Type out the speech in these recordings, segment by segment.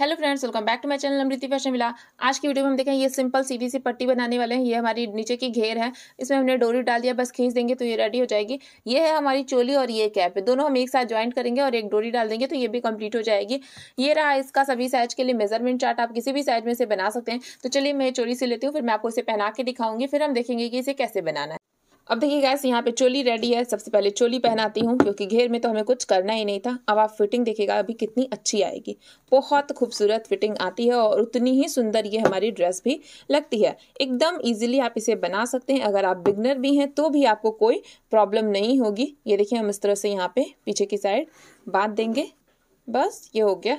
hello friends welcome back to my channel Amriti fashion मिला आज की वीडियो में हम देखें ये सिंपल सीधी सी पट्टी बनाने वाले हैं ये हमारी नीचे की घेर है इसमें हमने डोरी डाल दिया बस खींच देंगे तो ये रेडी हो जाएगी ये है हमारी चोली और ये कैप दोनों हम एक साथ ज्वाइंट करेंगे और एक डोरी डाल देंगे तो ये भी कंप्लीट हो जाएगी ये रहा इसका सभी साइज के लिए मेजरमेंट चार्ट आप किसी भी साइज में से बना सकते हैं तो चलिए मैं चोली से लेती हूँ फिर मैं आपको इसे पहना के दिखाऊंगी फिर हम देखेंगे कि इसे कैसे बनाना है अब देखिए गैस यहाँ पे चोली रेडी है सबसे पहले चोली पहनाती हूँ क्योंकि घेर में तो हमें कुछ करना ही नहीं था अब आप फिटिंग देखिएगा अभी कितनी अच्छी आएगी बहुत खूबसूरत फिटिंग आती है और उतनी ही सुंदर ये हमारी ड्रेस भी लगती है एकदम ईजिली आप इसे बना सकते हैं अगर आप बिगनर भी हैं तो भी आपको कोई प्रॉब्लम नहीं होगी ये देखिए हम इस तरह से यहाँ पे पीछे की साइड बांध देंगे बस ये हो गया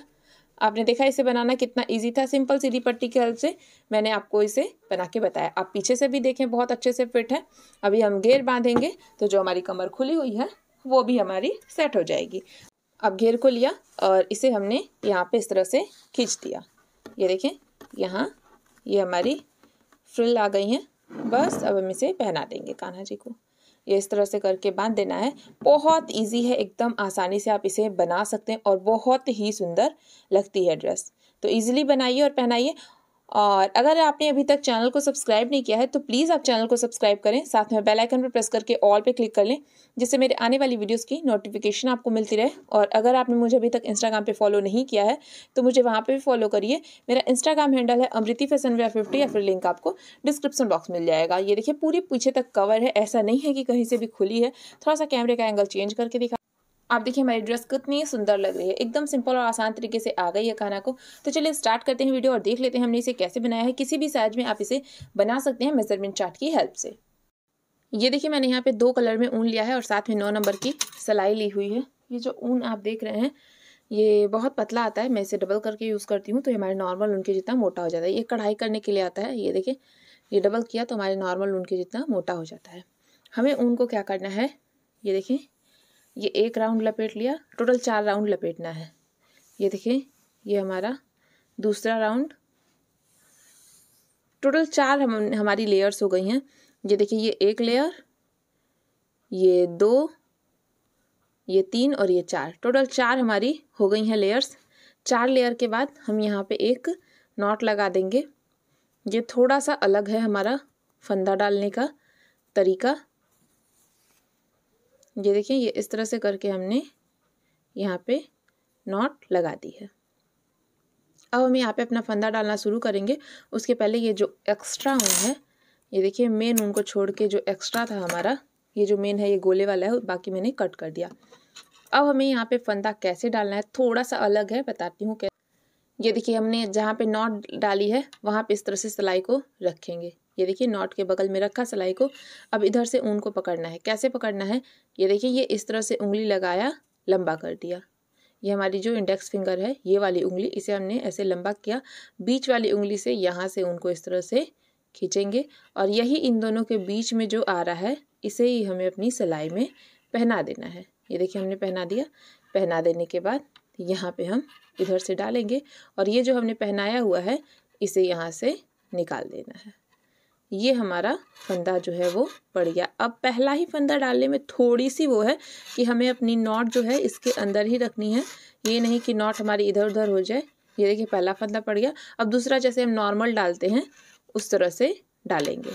आपने देखा इसे बनाना कितना इजी था सिंपल सीधी पट्टी के हल से मैंने आपको इसे बना के बताया आप पीछे से भी देखें बहुत अच्छे से फिट है अभी हम घेर बांधेंगे तो जो हमारी कमर खुली हुई है वो भी हमारी सेट हो जाएगी अब घेर को लिया और इसे हमने यहाँ पे इस तरह से खींच दिया ये देखें यहाँ ये हमारी फ्रिल आ गई हैं बस अब हम इसे पहना देंगे कान्हा जी को ये इस तरह से करके बांध देना है बहुत ईजी है एकदम आसानी से आप इसे बना सकते हैं और बहुत ही सुंदर लगती है ड्रेस तो ईजिली बनाइए और पहनाइए और अगर आपने अभी तक चैनल को सब्सक्राइब नहीं किया है तो प्लीज़ आप चैनल को सब्सक्राइब करें साथ में बेल आइकन पर प्रेस करके ऑल पे क्लिक कर लें जिससे मेरे आने वाली वीडियोस की नोटिफिकेशन आपको मिलती रहे और अगर आपने मुझे अभी तक इंस्टाग्राम पे फॉलो नहीं किया है तो मुझे वहाँ पर भी फॉलो करिए मेरा इंस्टाग्राम हैंडल है अमृति फैसन वे फिफ्टी या फिर लिंक आपको डिस्क्रिप्सन बॉक्स मिल जाएगा ये देखिए पूरी पीछे तक कवर है ऐसा नहीं है कि कहीं से भी खुली है थोड़ा सा कैमरे का एंगल चेंज करके दिखा आप देखिए हमारी ड्रेस कितनी सुंदर लग रही है एकदम सिंपल और आसान तरीके से आ गई है खाना को तो चलिए स्टार्ट करते हैं वीडियो और देख लेते हैं हमने इसे कैसे बनाया है किसी भी साइज में आप इसे बना सकते हैं मेजरमेंट चार्ट की हेल्प से ये देखिए मैंने यहाँ पे दो कलर में ऊन लिया है और साथ में नौ नंबर की सलाई ली हुई है ये जो ऊन आप देख रहे हैं ये बहुत पतला आता है मैं इसे डबल करके यूज़ करती हूँ तो हमारे नॉर्मल ऊन के जितना मोटा हो जाता है ये कढ़ाई करने के लिए आता है ये देखिए ये डबल किया तो हमारे नॉर्मल ऊन के जितना मोटा हो जाता है हमें ऊन को क्या करना है ये देखें ये एक राउंड लपेट लिया टोटल चार राउंड लपेटना है ये देखिए ये हमारा दूसरा राउंड टोटल चार हम हमारी लेयर्स हो गई हैं ये देखिए ये एक लेयर ये दो ये तीन और ये चार टोटल चार हमारी हो गई हैं लेयर्स चार लेयर के बाद हम यहाँ पे एक नॉट लगा देंगे ये थोड़ा सा अलग है हमारा फंदा डालने का तरीका ये देखिए ये इस तरह से करके हमने यहाँ पे नॉट लगा दी है अब हम यहाँ पे अपना फंदा डालना शुरू करेंगे उसके पहले ये जो एक्स्ट्रा ऊन है ये देखिए मेन ऊन को छोड़ के जो एक्स्ट्रा था हमारा ये जो मेन है ये गोले वाला है बाकी मैंने कट कर दिया अब हमें यहाँ पे फंदा कैसे डालना है थोड़ा सा अलग है बताती हूँ कैसे ये देखिए हमने जहाँ पे नॉट डाली है वहाँ पे इस तरह से सिलाई को रखेंगे ये देखिए नॉट के बगल में रखा सिलाई को अब इधर से ऊन को पकड़ना है कैसे पकड़ना है ये देखिए ये इस तरह से उंगली लगाया लंबा कर दिया ये हमारी जो इंडेक्स फिंगर है ये वाली उंगली इसे हमने ऐसे लंबा किया बीच वाली उंगली से यहाँ से उनको इस तरह से खींचेंगे और यही इन दोनों के बीच में जो आ रहा है इसे ही हमें अपनी सिलाई में पहना देना है ये देखिए हमने पहना दिया पहना देने के बाद यहाँ पे हम इधर से डालेंगे और ये जो हमने पहनाया हुआ है इसे यहाँ से निकाल देना है ये हमारा फंदा जो है वो पड़ गया अब पहला ही फंदा डालने में थोड़ी सी वो है कि हमें अपनी नॉट जो है इसके अंदर ही रखनी है ये नहीं कि नॉट हमारी इधर उधर हो जाए ये देखिए पहला फंदा पड़ गया अब दूसरा जैसे हम नॉर्मल डालते हैं उस तरह से डालेंगे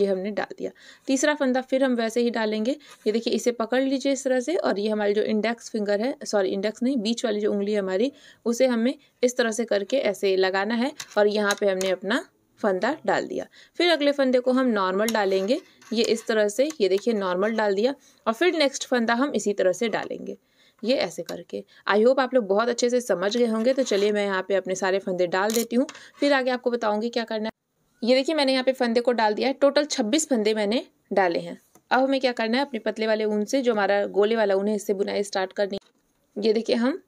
ये हमने डाल दिया तीसरा फंदा फिर हम वैसे ही डालेंगे ये देखिए इसे पकड़ लीजिए इस तरह से और ये हमारी जो इंडेक्स फिंगर है सॉरी इंडेक्स नहीं बीच वाली जो उंगली हमारी उसे हमें इस तरह से करके ऐसे लगाना है और यहाँ पे हमने अपना फंदा डाल दिया फिर अगले फंदे को हम नॉर्मल डालेंगे ये इस तरह से ये देखिए नॉर्मल डाल दिया और फिर नेक्स्ट फंदा हम इसी तरह से डालेंगे ये ऐसे करके आई होप आप लोग बहुत अच्छे से समझ गए होंगे तो चलिए मैं यहाँ पे अपने सारे फंदे डाल देती हूँ फिर आगे आपको बताऊँगी क्या करना है ये देखिए मैंने यहाँ पे फंदे को डाल दिया है टोटल छब्बीस फंदे मैंने डाले हैं अब हमें क्या करना है अपने पतले वाले ऊन से जो हमारा गोले वाला ऊन है इससे बुनाई स्टार्ट करनी ये देखिए हम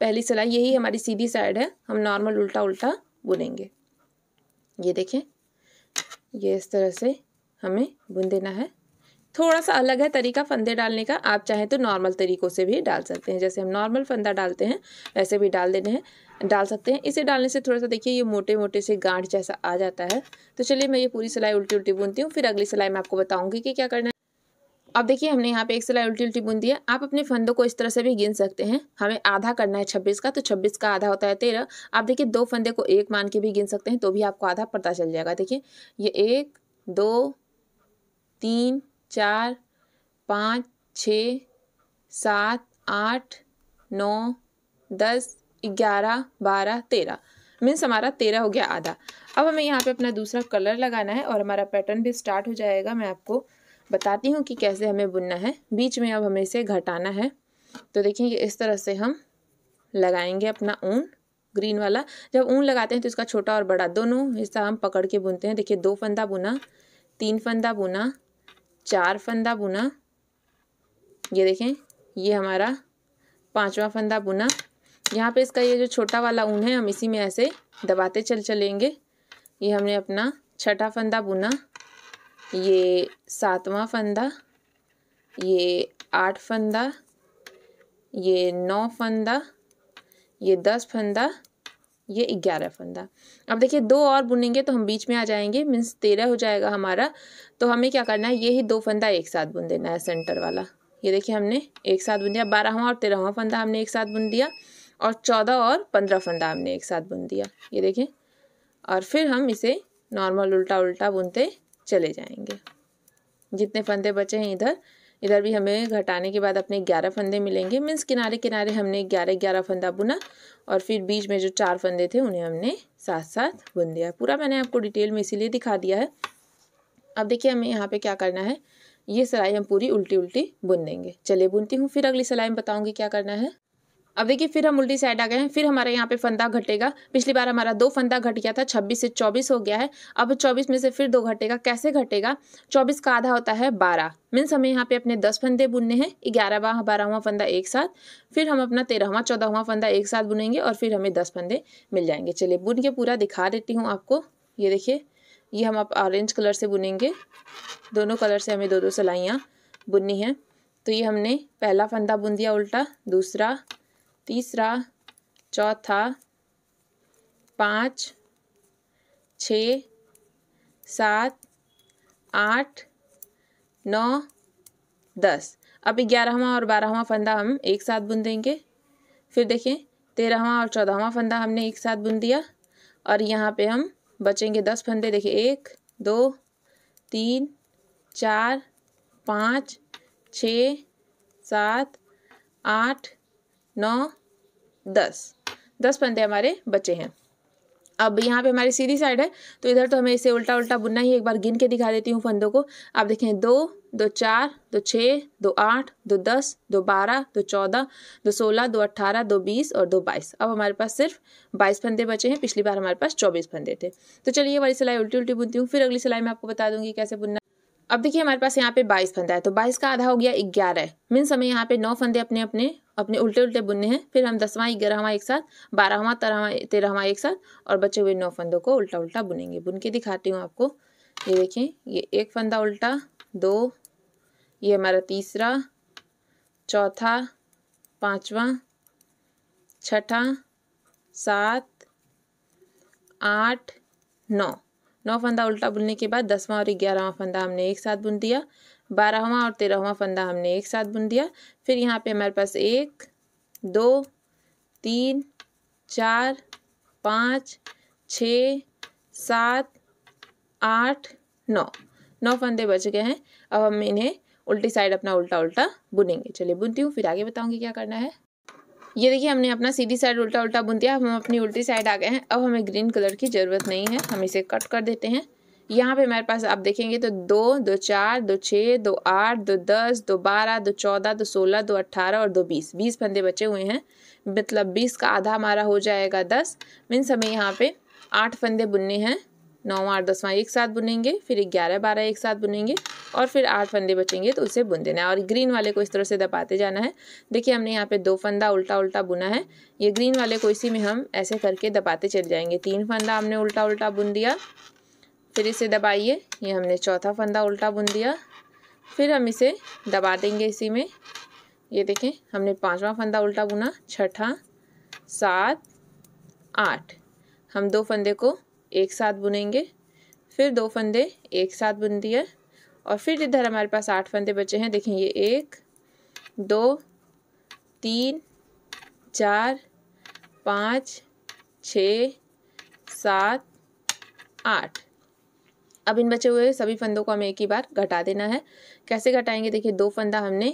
पहली सिलाई यही हमारी सीधी साइड है हम नॉर्मल उल्टा उल्टा बुनेंगे ये देखें ये इस तरह से हमें बुन देना है थोड़ा सा अलग है तरीका फंदे डालने का आप चाहें तो नॉर्मल तरीक़ों से भी डाल सकते हैं जैसे हम नॉर्मल फंदा डालते हैं वैसे भी डाल देने हैं डाल सकते हैं इसे डालने से थोड़ा सा देखिए ये मोटे मोटे से गांठ जैसा आ जाता है तो चलिए मैं ये पूरी सिलाई उल्टी उल्टी बुनती हूँ फिर अगली सिलाई मैं आपको बताऊँगी कि क्या करना अब देखिए हमने यहाँ पे एक सिलाई उल्टी उल्टी बुन दी है आप अपने फंदों को इस तरह से भी गिन सकते हैं हमें आधा करना है छब्बीस का तो छब्बीस का आधा होता है तेरह आप देखिए दो फंदे को एक मान के भी गिन सकते हैं तो भी आपको आधा पता चल जाएगा देखिए ये एक दो तीन चार पाँच छ सात आठ नौ दस ग्यारह बारह तेरह मीन्स हमारा तेरह हो गया आधा अब हमें यहाँ पे अपना दूसरा कलर लगाना है और हमारा पैटर्न भी स्टार्ट हो जाएगा मैं आपको बताती हूँ कि कैसे हमें बुनना है बीच में अब हमें इसे घटाना है तो देखिए इस तरह से हम लगाएंगे अपना ऊन ग्रीन वाला जब ऊन लगाते हैं तो इसका छोटा और बड़ा दोनों हिस्सा हम पकड़ के बुनते हैं देखिए दो फंदा बुना तीन फंदा बुना चार फंदा बुना ये देखें ये हमारा पांचवा फंदा बुना यहाँ पे इसका ये जो छोटा वाला ऊन है हम इसी में ऐसे दबाते चल चलेंगे ये हमने अपना छठा फंदा बुना ये सातवां फंदा ये आठ फंदा ये नौ फंदा ये दस फंदा ये ग्यारह फंदा अब देखिए दो और बुनेंगे तो हम बीच में आ जाएंगे मीन्स तेरह हो जाएगा हमारा तो हमें क्या करना है यही दो फंदा एक साथ बुन देना है सेंटर वाला ये देखिए हमने एक साथ बुन दिया बारहवा और तेरहवा फंदा हमने एक साथ बुन दिया और चौदह और पंद्रह फंदा हमने एक साथ बुन दिया ये देखें और फिर हम इसे नॉर्मल उल्टा उल्टा बुनते चले जाएंगे जितने फंदे बचे हैं इधर इधर भी हमें घटाने के बाद अपने ग्यारह फंदे मिलेंगे मीन्स किनारे किनारे हमने ग्यारह ग्यारह फंदा बुना और फिर बीच में जो चार फंदे थे उन्हें हमने साथ साथ बुन दिया पूरा मैंने आपको डिटेल में इसीलिए दिखा दिया है अब देखिए हमें यहाँ पे क्या करना है ये सिलाई हम पूरी उल्टी उल्टी बुन देंगे चलिए बुनती हूँ फिर अगली सिलाई में बताऊँगी क्या करना है अब देखिए फिर हम उल्टी साइड आ गए हैं फिर हमारे यहाँ पे फंदा घटेगा पिछली बार हमारा दो फंदा घट गया था 26 से 24 हो गया है अब 24 में से फिर दो घटेगा कैसे घटेगा 24 का आधा होता है 12 मीन्स हमें यहाँ पे अपने 10 फंदे बुनने हैं ग्यारहवा बारहवा फंदा एक साथ फिर हम अपना तेरहवा चौदहवा फंदा एक साथ बुनेंगे और फिर हमें दस फंदे मिल जाएंगे चलिए बुन के पूरा दिखा देती हूँ आपको ये देखिए ये हम आप ऑरेंज कलर से बुनेंगे दोनों कलर से हमें दो दो सलाइयाँ बुननी हैं तो ये हमने पहला फंदा बुन दिया उल्टा दूसरा तीसरा चौथा पाँच छ सात आठ नौ दस अब ग्यारहवा और बारहवा फंदा हम एक साथ बुन देंगे फिर देखें तेरहवा और चौदहवा फंदा हमने एक साथ बुन दिया और यहाँ पे हम बचेंगे दस फंदे देखिए एक दो तीन चार पाँच छ सात आठ नौ दस दस पंदे हमारे बचे हैं अब यहाँ पे हमारी सीधी साइड है तो इधर तो हमें इसे उल्टा उल्टा बुनना ही एक बार गिन के दिखा देती हूँ फंदों को आप देखें दो दो चार दो छः दो आठ दो दस दो बारह दो चौदह दो सोलह दो अट्ठारह दो बीस और दो बाईस अब हमारे पास सिर्फ बाईस फंदे बचे हैं पिछली बार हमारे पास चौबीस फंदे थे तो चलिए वाली सिलाई उल्टी उल्टी बुनती हूँ फिर अगली सिलाई मैं आपको बता दूंगी कैसे बुनना अब देखिए हमारे पास यहाँ पे बाईस फंदा है तो बाईस का आधा हो गया ग्यारह मीन्स हमें यहाँ पे नौ फंदे अपने अपने अपने उल्टे उल्टे बुनने हैं फिर हम दसवां ग्यारहवा एक साथ बारहवा तेरहवा तेरहवा एक साथ और बचे हुए नौ फंदों को उल्टा उल्टा बुनेंगे बुन के दिखाती हूँ आपको ये देखें ये एक फंदा उल्टा दो ये हमारा तीसरा चौथा पाँचवा छठा सात आठ नौ नौ फंदा उल्टा बुनने के बाद दसवां और ग्यारहवा फंदा हमने एक साथ बुन दिया बारहवा और तेरहवा फंदा हमने एक साथ बुन दिया फिर यहाँ पे हमारे पास एक दो तीन चार पाँच छ सात आठ नौ नौ फंदे बच गए हैं अब हम इन्हें उल्टी साइड अपना उल्टा उल्टा बुनेंगे चलिए बुनती हूँ फिर आगे बताऊँगी क्या करना है ये देखिए हमने अपना सीधी साइड उल्टा उल्टा बुन दिया हम अपनी उल्टी साइड आ गए हैं अब हमें ग्रीन कलर की ज़रूरत नहीं है हम इसे कट कर देते हैं यहाँ पे हमारे पास आप देखेंगे तो दो दो चार दो छः दो आठ दो दस दो बारह दो चौदह दो सोलह दो अट्ठारह और दो बीस बीस फंदे बचे हुए हैं मतलब बीस का आधा हमारा हो जाएगा दस मीन्स हमें यहाँ पे आठ फंदे बुनने हैं नौ आठ दसवां एक साथ बुनेंगे फिर ग्यारह बारह एक साथ बुनेंगे और फिर आठ फंदे बचेंगे तो उसे बुन देना है और ग्रीन वाले को इस तरह से दबाते जाना है देखिए हमने यहाँ पे दो फंदा उल्टा उल्टा बुना है ये ग्रीन वाले को इसी में हम ऐसे करके दबाते चले जाएंगे तीन फंदा हमने उल्टा उल्टा बुन दिया फिर इसे दबाइए ये हमने चौथा फंदा उल्टा बुन दिया फिर हम इसे दबा देंगे इसी में ये देखें हमने पांचवा फंदा उल्टा बुना छठा सात आठ हम दो फंदे को एक साथ बुनेंगे फिर दो फंदे एक साथ बुन दिए और फिर इधर हमारे पास आठ फंदे बचे हैं देखें ये एक दो तीन चार पाँच छ सात आठ अब इन बचे हुए सभी फंदों को हमें एक ही बार घटा देना है कैसे घटाएंगे देखिए दो फंदा हमने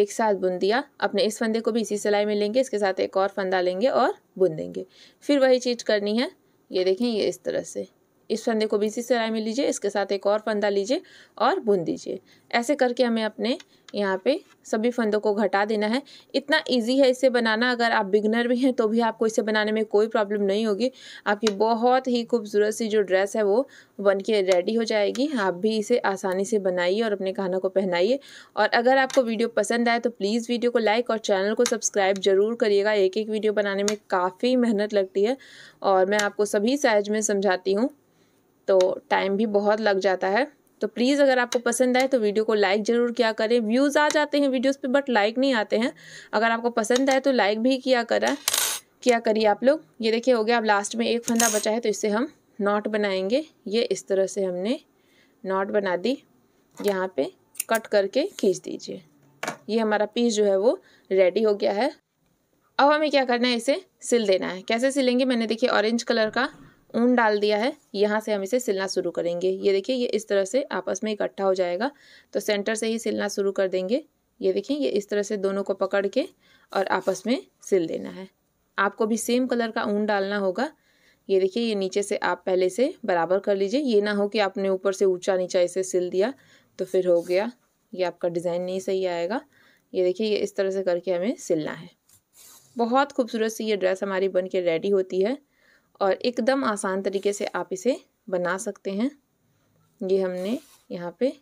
एक साथ बुन दिया अपने इस फंदे को भी इसी सिलाई में लेंगे इसके साथ एक और फंदा लेंगे और बुन देंगे फिर वही चीज़ करनी है ये देखें ये इस तरह से इस फंदे को भी इसी सिलाई में लीजिए इसके साथ एक और फंदा लीजिए और बुन दीजिए ऐसे करके हमें अपने यहाँ पे सभी फंदों को घटा देना है इतना इजी है इसे बनाना अगर आप बिगनर भी हैं तो भी आपको इसे बनाने में कोई प्रॉब्लम नहीं होगी आपकी बहुत ही खूबसूरत सी जो ड्रेस है वो बन के रेडी हो जाएगी आप भी इसे आसानी से बनाइए और अपने खाना को पहनाइए और अगर आपको वीडियो पसंद आए तो प्लीज़ वीडियो को लाइक और चैनल को सब्सक्राइब ज़रूर करिएगा एक एक वीडियो बनाने में काफ़ी मेहनत लगती है और मैं आपको सभी साइज में समझाती हूँ तो टाइम भी बहुत लग जाता है तो प्लीज़ अगर आपको पसंद आए तो वीडियो को लाइक ज़रूर किया करें व्यूज़ आ जाते हैं वीडियोज़ पे बट लाइक नहीं आते हैं अगर आपको पसंद आए तो लाइक भी किया करा किया करिए आप लोग ये देखिए हो गया अब लास्ट में एक फंदा बचा है तो इससे हम नॉट बनाएंगे ये इस तरह से हमने नॉट बना दी यहाँ पर कट करके खींच दीजिए ये हमारा पीस जो है वो रेडी हो गया है अब हमें क्या करना है इसे सिल देना है कैसे सिलेंगे मैंने देखिए ऑरेंज कलर का ऊन डाल दिया है यहाँ से हम इसे सिलना शुरू करेंगे ये देखिए ये इस तरह से आपस में इकट्ठा हो जाएगा तो सेंटर से ही सिलना शुरू कर देंगे ये देखिए ये इस तरह से दोनों को पकड़ के और आपस में सिल देना है आपको भी सेम कलर का ऊन डालना होगा ये देखिए ये नीचे से आप पहले से बराबर कर लीजिए ये ना हो कि आपने ऊपर से ऊंचा नीचा इसे सिल दिया तो फिर हो गया ये आपका डिज़ाइन नहीं सही आएगा ये देखिए ये इस तरह से करके हमें सिलना है बहुत खूबसूरत सी ये ड्रेस हमारी बन के रेडी होती है और एकदम आसान तरीके से आप इसे बना सकते हैं ये हमने यहाँ पे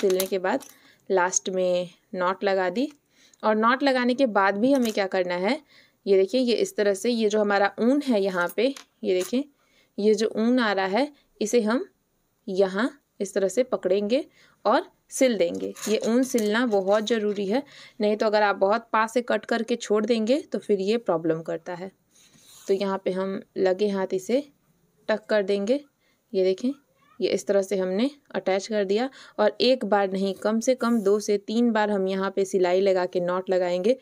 सिलने के बाद लास्ट में नॉट लगा दी और नॉट लगाने के बाद भी हमें क्या करना है ये देखिए ये इस तरह से ये जो हमारा ऊन है यहाँ पे ये देखें ये जो ऊन आ रहा है इसे हम यहाँ इस तरह से पकड़ेंगे और सिल देंगे ये ऊन सिलना बहुत ज़रूरी है नहीं तो अगर आप बहुत पास से कट करके छोड़ देंगे तो फिर ये प्रॉब्लम करता है तो यहाँ पे हम लगे हाथ इसे टक कर देंगे ये देखें ये इस तरह से हमने अटैच कर दिया और एक बार नहीं कम से कम दो से तीन बार हम यहाँ पे सिलाई लगा के नॉट लगाएंगे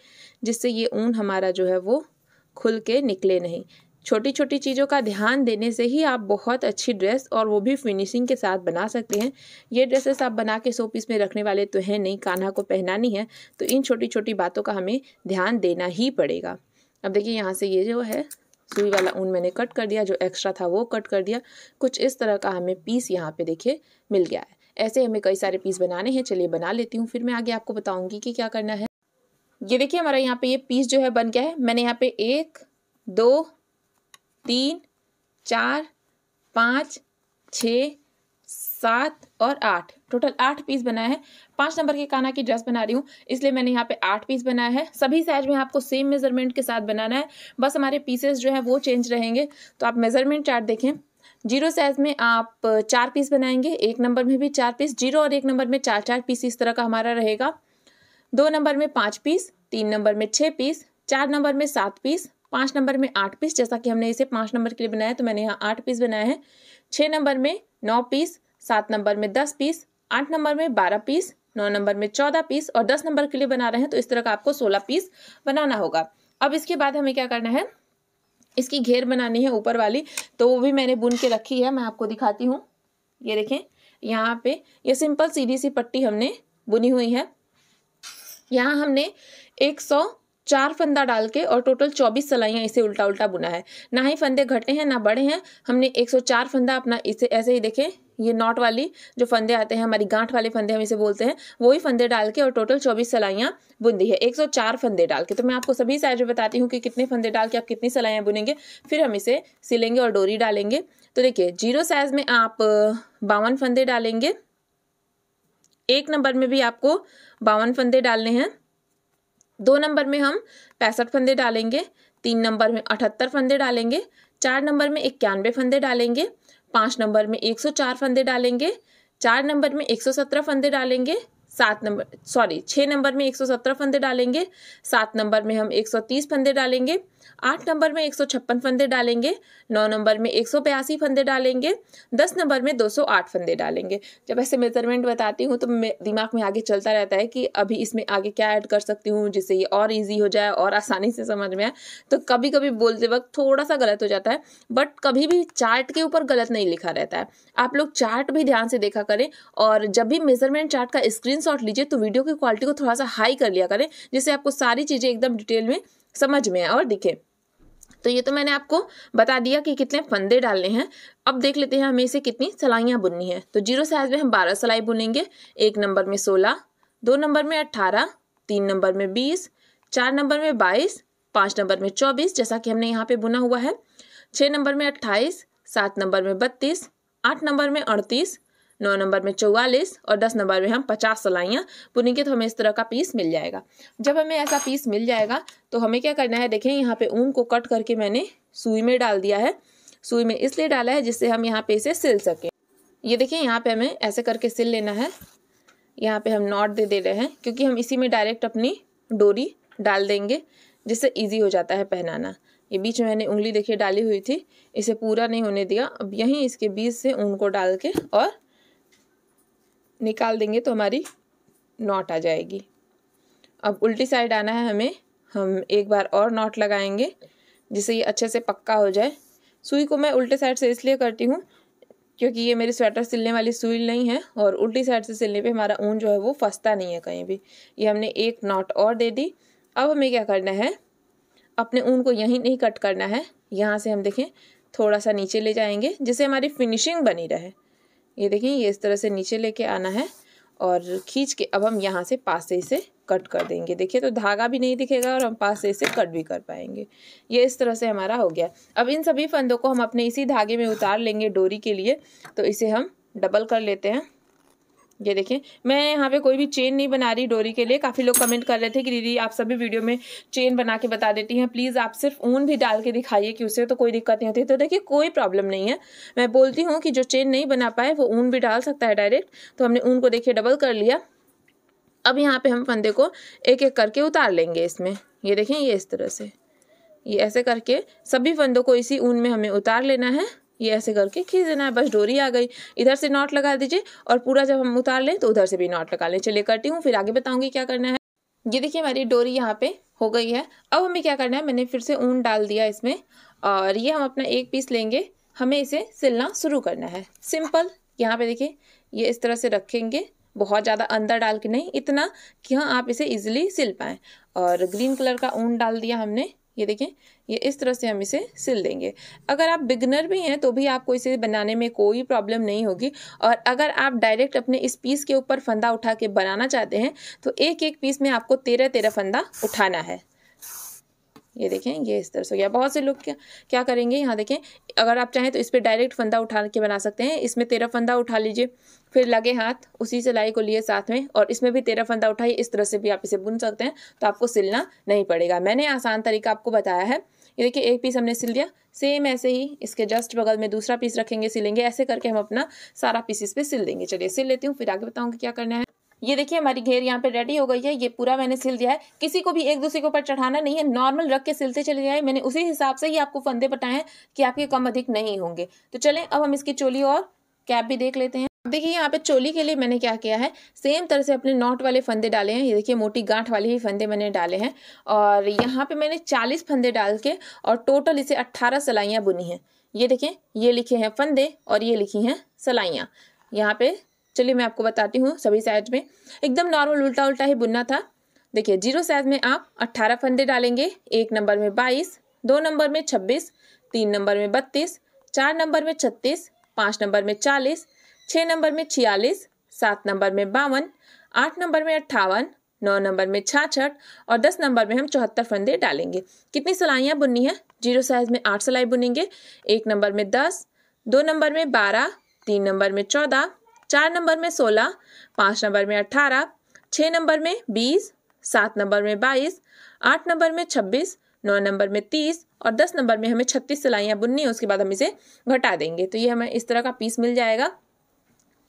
जिससे ये ऊन हमारा जो है वो खुल के निकले नहीं छोटी छोटी चीज़ों का ध्यान देने से ही आप बहुत अच्छी ड्रेस और वो भी फिनिशिंग के साथ बना सकते हैं ये ड्रेसेस आप बना के सो पीस में रखने वाले तो हैं नहीं कान्हा को पहनानी है तो इन छोटी छोटी बातों का हमें ध्यान देना ही पड़ेगा अब देखिए यहाँ से ये जो है सुई वाला ऊन मैंने कट कर दिया जो एक्स्ट्रा था वो कट कर दिया कुछ इस तरह का हमें पीस यहाँ पे देखिए मिल गया है ऐसे हमें कई सारे पीस बनाने हैं चलिए बना लेती हूँ फिर मैं आगे आपको बताऊँगी कि क्या करना है ये देखिए हमारा यहाँ पे ये पीस जो है बन गया है मैंने यहाँ पे एक दो तीन चार पाँच छ सात और आठ टोटल आठ पीस बनाया है पाँच नंबर के काना की ड्रेस बना रही हूँ इसलिए मैंने यहाँ पे आठ पीस बनाया है सभी साइज में आपको सेम मेजरमेंट के साथ बनाना है बस हमारे पीसेस जो है वो चेंज रहेंगे तो आप मेजरमेंट चार्ट देखें जीरो साइज में आप चार पीस बनाएंगे एक नंबर में भी चार पीस जीरो और एक नंबर में चार चार पीस इस तरह का हमारा रहेगा दो नंबर में पाँच पीस तीन नंबर में छः पीस चार नंबर में सात पीस पाँच नंबर में आठ पीस जैसा कि हमने इसे पाँच नंबर के लिए बनाया तो मैंने यहाँ आठ पीस बनाया है छः नंबर में नौ पीस सात नंबर में दस पीस आठ नंबर में बारह पीस नौ नंबर में चौदह पीस और दस नंबर के लिए बना रहे हैं तो इस तरह का आपको सोलह पीस बनाना होगा अब इसके बाद हमें क्या करना है इसकी घेर बनानी है ऊपर वाली तो वो भी मैंने बुन के रखी है मैं आपको दिखाती हूँ ये देखें यहाँ पे ये सिंपल सीधी सी पट्टी हमने बुनी हुई है यहाँ हमने एक सौ चार फंदा डाल के और टोटल चौबीस सलाइयाँ इसे उल्टा उल्टा बुना है ना ही फंदे घटे हैं ना बड़े हैं हमने एक सौ चार फंदा अपना इसे ऐसे ही देखें ये नॉट वाली जो फंदे आते हैं हमारी गांठ वाले फंदे हम इसे बोलते हैं वही फंदे डाल के और टोटल चौबीस सलाइयाँ बुंदी है एक सौ चार फंदे डाल के तो मैं आपको सभी साइज में बताती हूँ कि कितने फंदे डाल के आप कितनी सलाइयाँ बुनेंगे फिर हम इसे सिलेंगे और डोरी डालेंगे तो देखिए जीरो साइज में आप बावन फंदे डालेंगे एक नंबर में भी आपको बावन फंदे डालने हैं दो नंबर में हम पैंसठ फंदे डालेंगे तीन नंबर में अठहत्तर फंदे डालेंगे चार नंबर में इक्यानवे फंदे डालेंगे पाँच नंबर में 104 फंदे डालेंगे चार नंबर में 117 फंदे डालेंगे सात नंबर सॉरी छः नंबर में 117 फंदे डालेंगे सात नंबर में हम 130 फंदे डालेंगे आठ नंबर में एक सौ छप्पन फंदे डालेंगे नौ नंबर में एक सौ बयासी फंदे डालेंगे दस नंबर में दो सौ आठ फंदे डालेंगे जब ऐसे मेजरमेंट बताती हूँ तो दिमाग में आगे चलता रहता है कि अभी इसमें आगे क्या ऐड कर सकती हूँ जिससे ये और ईजी हो जाए और आसानी से समझ में आए तो कभी कभी बोलते वक्त थोड़ा सा गलत हो जाता है बट कभी भी चार्ट के ऊपर गलत नहीं लिखा रहता है आप लोग चार्ट भी ध्यान से देखा करें और जब भी मेजरमेंट चार्ट का स्क्रीन लीजिए तो वीडियो की क्वालिटी को थोड़ा सा हाई कर लिया करें जिससे आपको सारी चीज़ें एकदम डिटेल में समझ में आए और दिखे तो ये तो मैंने आपको बता दिया कि कितने फंदे डालने हैं अब देख लेते हैं हमें इसे कितनी सलाइयाँ बुननी है तो जीरो साइज में हम बारह सलाई बुनेंगे एक नंबर में सोलह दो नंबर में अट्ठारह तीन नंबर में बीस चार नंबर में बाईस पाँच नंबर में चौबीस जैसा कि हमने यहाँ पे बुना हुआ है छः नंबर में अट्ठाईस सात नंबर में बत्तीस आठ नंबर में अड़तीस नौ नंबर में चौवालीस और दस नंबर में हम पचास सलाइयाँ बुनेंगे तो हमें इस तरह का पीस मिल जाएगा जब हमें ऐसा पीस मिल जाएगा तो हमें क्या करना है देखें यहाँ पे ऊन को कट करके मैंने सुई में डाल दिया है सुई में इसलिए डाला है जिससे हम यहाँ पे इसे सिल सकें ये देखिए यहाँ पे हमें ऐसे करके सिल लेना है यहाँ पे हम नॉट दे दे रहे हैं क्योंकि हम इसी में डायरेक्ट अपनी डोरी डाल देंगे जिससे इजी हो जाता है पहनाना ये बीच में मैंने उंगली देखिए डाली हुई थी इसे पूरा नहीं होने दिया अब यहीं इसके बीच से ऊन को डाल के और निकाल देंगे तो हमारी नॉट आ जाएगी अब उल्टी साइड आना है हमें हम एक बार और नॉट लगाएंगे जिससे ये अच्छे से पक्का हो जाए सुई को मैं उल्टे साइड से इसलिए करती हूँ क्योंकि ये मेरी स्वेटर सिलने वाली सुई नहीं है और उल्टी साइड से सिलने पे हमारा ऊन जो है वो फंसता नहीं है कहीं भी ये हमने एक नॉट और दे दी अब हमें क्या करना है अपने ऊन को यहीं नहीं कट करना है यहाँ से हम देखें थोड़ा सा नीचे ले जाएंगे जिससे हमारी फिनिशिंग बनी रहे ये देखिए ये इस तरह से नीचे लेके आना है और खींच के अब हम यहाँ से पास से इसे कट कर देंगे देखिए तो धागा भी नहीं दिखेगा और हम पास से इसे कट भी कर पाएंगे ये इस तरह से हमारा हो गया अब इन सभी फंदों को हम अपने इसी धागे में उतार लेंगे डोरी के लिए तो इसे हम डबल कर लेते हैं ये देखें मैं यहाँ पे कोई भी चेन नहीं बना रही डोरी के लिए काफ़ी लोग कमेंट कर रहे थे कि दीदी आप सभी वीडियो में चेन बना के बता देती हैं प्लीज़ आप सिर्फ ऊन भी डाल के दिखाइए कि उसे तो कोई दिक्कत नहीं होती तो देखिए कोई प्रॉब्लम नहीं है मैं बोलती हूँ कि जो चेन नहीं बना पाए वो ऊन भी डाल सकता है डायरेक्ट तो हमने ऊन को देखिए डबल कर लिया अब यहाँ पर हम फंदे को एक एक करके उतार लेंगे इसमें ये देखें ये इस तरह से ये ऐसे करके सभी फंदों को इसी ऊन में हमें उतार लेना है ये ऐसे करके खींच देना है बस डोरी आ गई इधर से नॉट लगा दीजिए और पूरा जब हम उतार लें तो उधर से भी नॉट लगा लें चलिए करती हूँ फिर आगे बताऊँगी क्या करना है ये देखिए हमारी डोरी यहाँ पे हो गई है अब हमें क्या करना है मैंने फिर से ऊन डाल दिया इसमें और ये हम अपना एक पीस लेंगे हमें इसे सिलना शुरू करना है सिंपल यहाँ पे देखिए ये इस तरह से रखेंगे बहुत ज़्यादा अंदर डाल के नहीं इतना कि हाँ आप इसे इजीली सिल पाएँ और ग्रीन कलर का ऊन डाल दिया हमने ये देखें ये इस तरह से हम इसे सिल देंगे अगर आप बिगनर भी हैं तो भी आपको इसे बनाने में कोई प्रॉब्लम नहीं होगी और अगर आप डायरेक्ट अपने इस पीस के ऊपर फंदा उठा के बनाना चाहते हैं तो एक एक पीस में आपको तेरह तेरह फंदा उठाना है ये देखें ये इस तरह से हो गया बहुत से लोग क्या क्या करेंगे यहाँ देखें अगर आप चाहें तो इस पर डायरेक्ट फंदा उठा के बना सकते हैं इसमें तेरह फंदा उठा लीजिए फिर लगे हाथ उसी सिलाई को लिए साथ में और इसमें भी तेरह फंदा उठाई इस तरह से भी आप इसे बुन सकते हैं तो आपको सिलना नहीं पड़ेगा मैंने आसान तरीका आपको बताया है ये देखिए एक पीस हमने सिल दिया सेम ऐसे ही इसके जस्ट बगल में दूसरा पीस रखेंगे सिलेंगे ऐसे करके हम अपना सारा पीस इस पर सिल देंगे चलिए सिल लेती हूँ फिर आगे बताऊँगी क्या करना है ये देखिए हमारी घेर यहाँ पे रेडी हो गई है ये पूरा मैंने सिल दिया है किसी को भी एक दूसरे के ऊपर चढ़ाना नहीं है नॉर्मल रख के सिलते चले जाए मैंने उसी हिसाब से ही आपको फंदे बताए हैं कि आपके कम अधिक नहीं होंगे तो चलें अब हम इसकी चोली और कैप भी देख लेते हैं देखिए यहाँ पे चोली के लिए मैंने क्या किया है सेम तरह से अपने नॉट वाले फंदे डाले हैं ये देखिए मोटी गांठ वाले ही फंदे मैंने डाले हैं और यहाँ पे मैंने 40 फंदे डाल के और टोटल इसे 18 सलाइयाँ बुनी हैं ये देखिए ये लिखे हैं फंदे और ये लिखी हैं सलाइयाँ यहाँ पे चलिए मैं आपको बताती हूँ सभी साइज में एकदम नॉर्मल उल्टा उल्टा ही बुनना था देखिए जीरो साइज में आप अट्ठारह फंदे डालेंगे एक नंबर में बाईस दो नंबर में छब्बीस तीन नंबर में बत्तीस चार नंबर में छत्तीस पाँच नंबर में चालीस छः नंबर में छियालीस सात नंबर में बावन आठ नंबर में अट्ठावन नौ नंबर में छाछठ और दस नंबर में हम चौहत्तर फंदे डालेंगे कितनी सिलाइयाँ बुननी है जीरो साइज में आठ सिलाई बुनेंगे एक नंबर में दस दो नंबर में बारह तीन नंबर में चौदह चार नंबर में सोलह पाँच नंबर में अट्ठारह छः नंबर में बीस सात नंबर में बाईस आठ नंबर में छब्बीस नौ नंबर में तीस और दस नंबर में हमें छत्तीस सिलाइयाँ बुननी है उसके बाद हम इसे घटा देंगे तो ये हमें इस तरह का पीस मिल जाएगा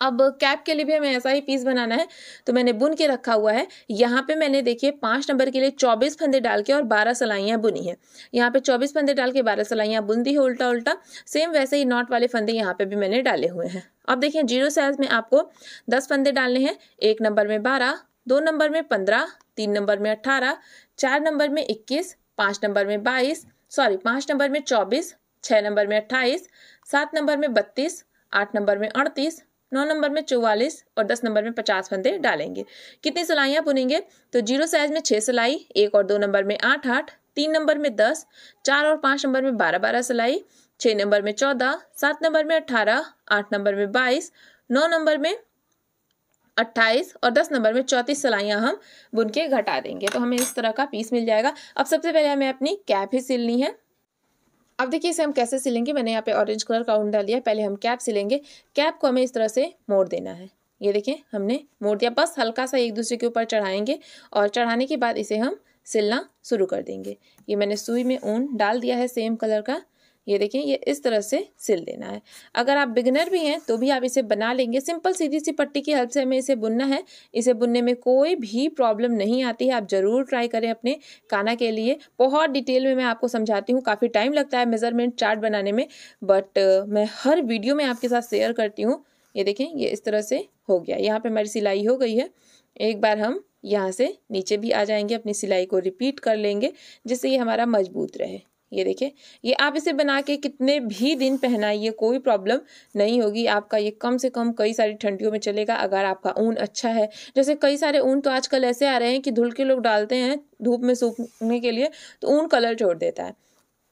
अब कैप के लिए भी हमें ऐसा ही पीस बनाना है तो मैंने बुन के रखा हुआ है यहाँ पे मैंने देखिए पाँच नंबर के लिए चौबीस फंदे डाल के और बारह सलाइयाँ बुनी हैं यहाँ पे चौबीस फंदे डाल के बारह सलाइयाँ बुन दी है उल्टा उल्टा सेम वैसे ही नॉट वाले फंदे यहाँ पे भी मैंने डाले हुए हैं अब देखिए जीरो साइज में आपको दस फंदे डालने हैं एक नंबर में बारह दो नंबर में पंद्रह तीन नंबर में अट्ठारह चार नंबर में इक्कीस पाँच नंबर में बाईस सॉरी पाँच नंबर में चौबीस छः नंबर में अट्ठाईस सात नंबर में बत्तीस आठ नंबर में अड़तीस नौ नंबर में चौवालीस और दस नंबर में पचास फंदे डालेंगे कितनी सिलाइयाँ बुनेंगे तो जीरो साइज में छः सिलाई एक और दो नंबर में आठ आठ तीन नंबर में दस चार और पाँच नंबर में बारह बारह सिलाई छः नंबर में चौदह सात नंबर में अट्ठारह आठ नंबर में बाईस नौ नंबर में अट्ठाईस और दस नंबर में चौंतीस सिलाइयाँ हम बुन के घटा देंगे तो हमें इस तरह का पीस मिल जाएगा अब सबसे पहले हमें अपनी कैप ही सिलनी है अब देखिए इसे हम कैसे सिलेंगे मैंने यहाँ पे ऑरेंज कलर का ऊन डाल दिया पहले हम कैप सिलेंगे कैप को हमें इस तरह से मोड़ देना है ये देखिए हमने मोड़ दिया बस हल्का सा एक दूसरे के ऊपर चढ़ाएंगे और चढ़ाने के बाद इसे हम सिलना शुरू कर देंगे ये मैंने सुई में ऊन डाल दिया है सेम कलर का ये देखिए ये इस तरह से सिल देना है अगर आप बिगनर भी हैं तो भी आप इसे बना लेंगे सिंपल सीधी सी पट्टी की हेल्प से हमें इसे बुनना है इसे बुनने में कोई भी प्रॉब्लम नहीं आती है आप ज़रूर ट्राई करें अपने काना के लिए बहुत डिटेल में मैं आपको समझाती हूँ काफ़ी टाइम लगता है मेज़रमेंट चार्ट बनाने में बट मैं हर वीडियो में आपके साथ शेयर करती हूँ ये देखें ये इस तरह से हो गया यहाँ पर हमारी सिलाई हो गई है एक बार हम यहाँ से नीचे भी आ जाएंगे अपनी सिलाई को रिपीट कर लेंगे जिससे ये हमारा मजबूत रहे ये देखिए ये आप इसे बना के कितने भी दिन पहनाइए कोई प्रॉब्लम नहीं होगी आपका ये कम से कम कई सारी ठंडियों में चलेगा अगर आपका ऊन अच्छा है जैसे कई सारे ऊन तो आजकल ऐसे आ रहे हैं कि धुल के लोग डालते हैं धूप में सूखने के लिए तो ऊन कलर छोड़ देता है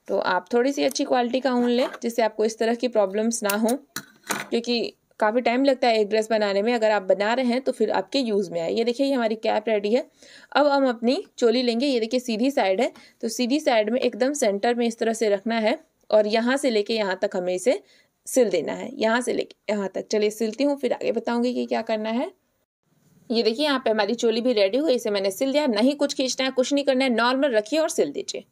तो आप थोड़ी सी अच्छी क्वालिटी का ऊन लें जिससे आपको इस तरह की प्रॉब्लम्स ना हों क्योंकि काफ़ी टाइम लगता है एक ड्रेस बनाने में अगर आप बना रहे हैं तो फिर आपके यूज़ में आए ये देखिए ये हमारी कैप रेडी है अब हम अपनी चोली लेंगे ये देखिए सीधी साइड है तो सीधी साइड में एकदम सेंटर में इस तरह से रखना है और यहाँ से लेके यहाँ तक हमें इसे सिल देना है यहाँ से लेके यहाँ तक चलिए सिलती हूँ फिर आगे बताऊँगी कि क्या करना है ये देखिए यहाँ पे हमारी चोली भी रेडी हुई इसे मैंने सिल दिया नहीं कुछ खींचना है कुछ नहीं करना है नॉर्मल रखिए और सिल दीजिए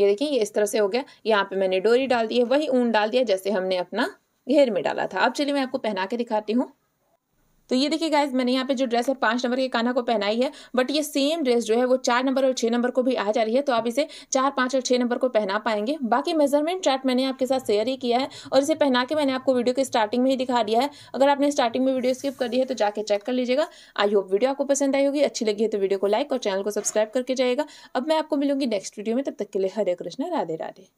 ये देखिए ये इस तरह से हो गया यहाँ पे मैंने डोरी डाल दी है वही ऊन डाल दिया जैसे हमने अपना घेर में डाला था अब चलिए मैं आपको पहना के दिखाती हूँ तो ये देखिए गाइज मैंने यहाँ पे जो ड्रेस है पाँच नंबर के कान्हा को पहनाई है बट ये सेम ड्रेस जो है वो चार नंबर और छः नंबर को भी आ जा रही है तो आप इसे चार पाँच और छः नंबर को पहना पाएंगे बाकी मेजरमेंट चार्ट मैंने आपके साथ शेयर ही किया है और इसे पहना के मैंने आपको वीडियो के स्टार्टिंग में ही दिखा दिया है अगर आपने स्टार्टिंग में वीडियो स्किप कर दी है तो जाके चेक कर लीजिएगा आई होप वीडियो आपको पसंद आई होगी अच्छी लगी है तो वीडियो को लाइक और चैनल को सब्सक्राइब करके जाएगा अब मैं आपको मिलूंगी नेक्स्ट वीडियो में तब तक के लिए हरे कृष्ण राधे राधे